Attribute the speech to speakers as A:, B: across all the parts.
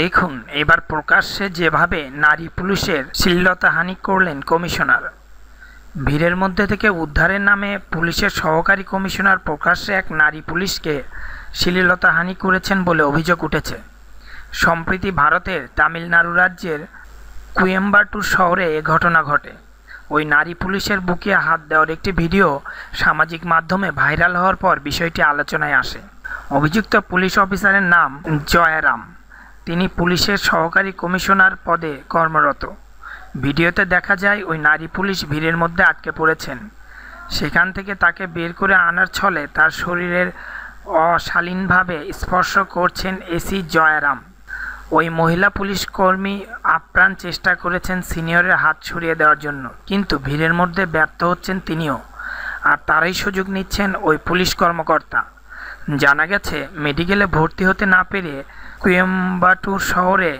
A: দেখুন এবার প্রকাশ্যে যেভাবে নারী পুলিশের হানি করলেন কমিশনার ভিড়ের মধ্যে থেকে উদ্ধারের নামে পুলিশের সহকারী কমিশনার প্রকাশ্যে এক নারী পুলিশকে হানি করেছেন বলে অভিযোগ উঠেছে সম্প্রতি ভারতের তামিলনাড়ু রাজ্যের কুয়েম্বাটুর শহরে এ ঘটনা ঘটে ওই নারী পুলিশের বুকে হাত দেওয়ার একটি ভিডিও সামাজিক মাধ্যমে ভাইরাল হওয়ার পর বিষয়টি আলোচনায় আসে অভিযুক্ত পুলিশ অফিসারের নাম জয়ারাম তিনি পুলিশের সহকারী কমিশনার পদে কর্মরত ভিডিওতে দেখা যায় ওই নারী পুলিশ ভিড়ের মধ্যে আটকে পড়েছেন সেখান থেকে তাকে বের করে আনার ছলে তার শরীরের অশালীনভাবে স্পর্শ করছেন এসি জয়রাম ওই মহিলা পুলিশ কর্মী আপ্রাণ চেষ্টা করেছেন সিনিয়রের হাত সরিয়ে দেওয়ার জন্য কিন্তু ভিড়ের মধ্যে ব্যর্থ হচ্ছেন তিনিও আর তারই সুযোগ নিচ্ছেন ওই পুলিশ কর্মকর্তা জানা গেছে মেডিকেলে ভর্তি হতে না পেরে কোয়েম্বাটুর শহরে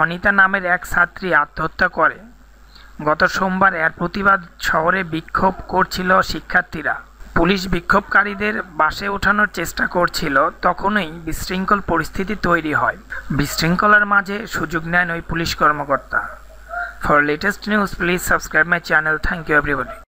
A: অনিতা নামের এক ছাত্রী আত্মহত্যা করে গত সোমবার এর প্রতিবাদ শহরে বিক্ষোভ করছিল শিক্ষার্থীরা পুলিশ বিক্ষোভকারীদের বাসে ওঠানোর চেষ্টা করছিল তখনই বিশৃঙ্খল পরিস্থিতি তৈরি হয় বিশৃঙ্খলার মাঝে সুযোগ নেন ওই পুলিশ কর্মকর্তা for latest news please subscribe my channel thank you everybody